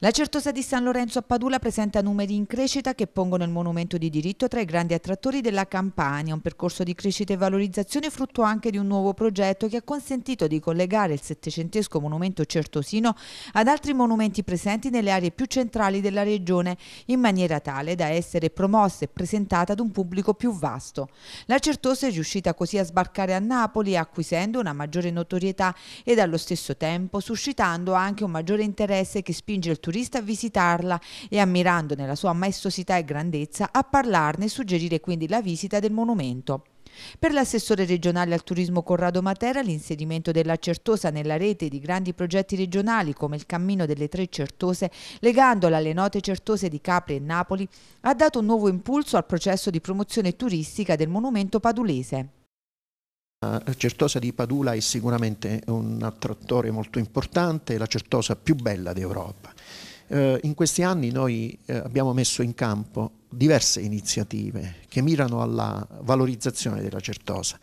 La Certosa di San Lorenzo a Padula presenta numeri in crescita che pongono il monumento di diritto tra i grandi attrattori della Campania, un percorso di crescita e valorizzazione frutto anche di un nuovo progetto che ha consentito di collegare il settecentesco monumento certosino ad altri monumenti presenti nelle aree più centrali della regione, in maniera tale da essere promossa e presentata ad un pubblico più vasto. La Certosa è riuscita così a sbarcare a Napoli, acquisendo una maggiore notorietà ed allo stesso tempo suscitando anche un maggiore interesse che spinge il turista a visitarla e ammirandone la sua maestosità e grandezza a parlarne e suggerire quindi la visita del monumento. Per l'assessore regionale al turismo Corrado Matera l'inserimento della Certosa nella rete di grandi progetti regionali come il Cammino delle Tre Certose, legandola alle note certose di Capri e Napoli, ha dato un nuovo impulso al processo di promozione turistica del monumento padulese. La eh, certosa di Padula è sicuramente un attrattore molto importante, la certosa più bella d'Europa. Eh, in questi anni noi eh, abbiamo messo in campo diverse iniziative che mirano alla valorizzazione della certosa.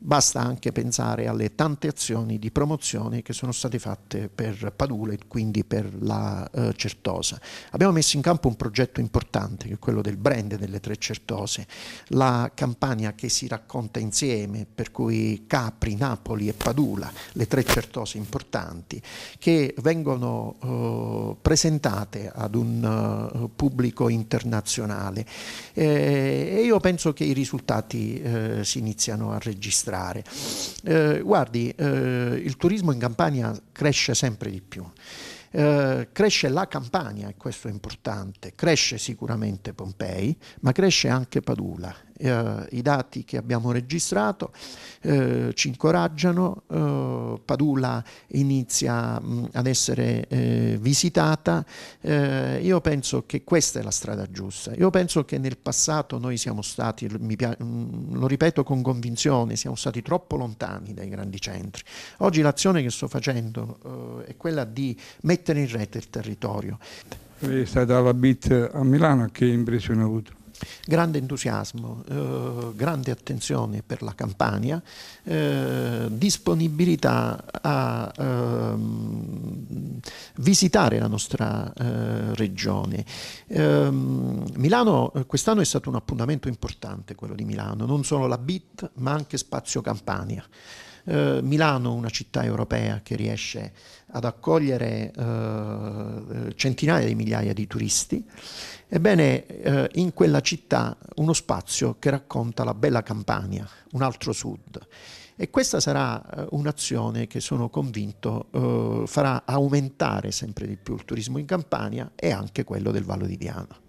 Basta anche pensare alle tante azioni di promozione che sono state fatte per Padula e quindi per la eh, Certosa. Abbiamo messo in campo un progetto importante che è quello del brand delle tre Certose, la campagna che si racconta insieme per cui Capri, Napoli e Padula, le tre Certose importanti, che vengono eh, presentate ad un uh, pubblico internazionale eh, e io penso che i risultati eh, si iniziano a registrare registrare. Eh, guardi, eh, il turismo in Campania cresce sempre di più. Eh, cresce la Campania, e questo è importante, cresce sicuramente Pompei, ma cresce anche Padula eh, i dati che abbiamo registrato eh, ci incoraggiano, eh, Padula inizia mh, ad essere eh, visitata, eh, io penso che questa è la strada giusta, io penso che nel passato noi siamo stati, lo ripeto con convinzione, siamo stati troppo lontani dai grandi centri, oggi l'azione che sto facendo eh, è quella di mettere in rete il territorio. È stata la BIT a Milano che impressione ha avuto? grande entusiasmo, eh, grande attenzione per la Campania, eh, disponibilità a eh, visitare la nostra eh, regione. Ehm, Milano eh, quest'anno è stato un appuntamento importante quello di Milano, non solo la BIT ma anche Spazio Campania. Eh, Milano, una città europea che riesce ad accogliere centinaia di migliaia di turisti, Ebbene, eh, in quella città uno spazio che racconta la bella Campania, un altro sud. E questa sarà eh, un'azione che sono convinto eh, farà aumentare sempre di più il turismo in Campania e anche quello del Vallo di Diana.